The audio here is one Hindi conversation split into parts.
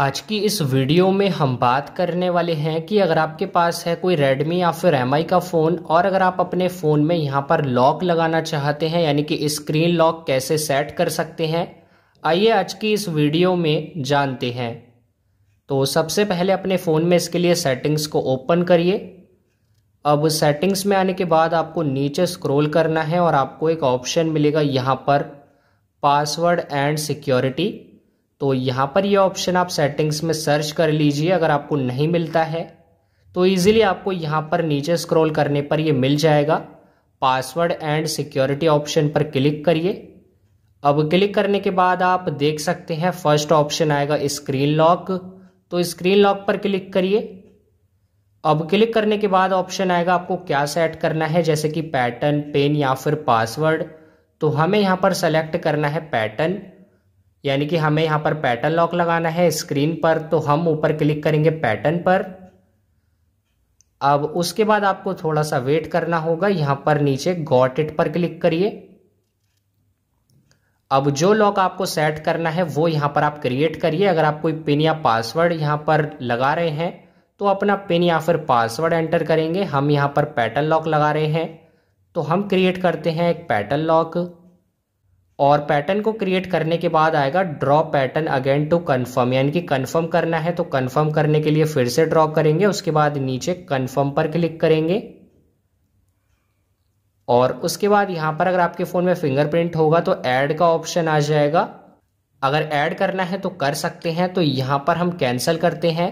आज की इस वीडियो में हम बात करने वाले हैं कि अगर आपके पास है कोई Redmi या फिर एम का फ़ोन और अगर आप अपने फ़ोन में यहाँ पर लॉक लगाना चाहते हैं यानी कि स्क्रीन लॉक कैसे सेट कर सकते हैं आइए आज की इस वीडियो में जानते हैं तो सबसे पहले अपने फ़ोन में इसके लिए सेटिंग्स को ओपन करिए अब सेटिंग्स में आने के बाद आपको नीचे स्क्रोल करना है और आपको एक ऑप्शन मिलेगा यहाँ पर पासवर्ड एंड सिक्योरिटी तो यहाँ पर ये ऑप्शन आप सेटिंग्स में सर्च कर लीजिए अगर आपको नहीं मिलता है तो ईजिली आपको यहाँ पर नीचे स्क्रॉल करने पर ये मिल जाएगा पासवर्ड एंड सिक्योरिटी ऑप्शन पर क्लिक करिए अब क्लिक करने के बाद आप देख सकते हैं फर्स्ट ऑप्शन आएगा स्क्रीन लॉक तो स्क्रीन लॉक पर क्लिक करिए अब क्लिक करने के बाद ऑप्शन आएगा आपको क्या सेट करना है जैसे कि पैटर्न पेन या फिर पासवर्ड तो हमें यहाँ पर सेलेक्ट करना है पैटर्न यानी कि हमें यहाँ पर पैटर्न लॉक लगाना है स्क्रीन पर तो हम ऊपर क्लिक करेंगे पैटर्न पर अब उसके बाद आपको थोड़ा सा वेट करना होगा यहाँ पर नीचे गॉट इट पर क्लिक करिए अब जो लॉक आपको सेट करना है वो यहाँ पर आप क्रिएट करिए अगर आप कोई पिन या पासवर्ड यहाँ पर लगा रहे हैं तो अपना पिन या फिर पासवर्ड एंटर करेंगे हम यहाँ पर पैटर्न लॉक लगा रहे हैं तो हम क्रिएट करते हैं एक पैटर्न लॉक और पैटर्न को क्रिएट करने के बाद आएगा draw pattern again to confirm यानी कि कंफर्म करना है तो कंफर्म करने के लिए फिर से ड्रॉ करेंगे उसके बाद नीचे कंफर्म पर क्लिक करेंगे और उसके बाद यहां पर अगर आपके फ़ोन में फिंगरप्रिंट होगा तो ऐड का ऑप्शन आ जाएगा अगर ऐड करना है तो कर सकते हैं तो यहां पर हम कैंसिल करते हैं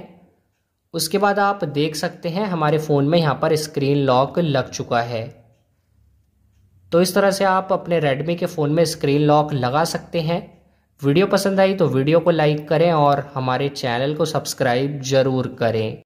उसके बाद आप देख सकते हैं हमारे फ़ोन में यहां पर स्क्रीन लॉक लग चुका है तो इस तरह से आप अपने रेडमी के फ़ोन में स्क्रीन लॉक लगा सकते हैं वीडियो पसंद आई तो वीडियो को लाइक करें और हमारे चैनल को सब्सक्राइब ज़रूर करें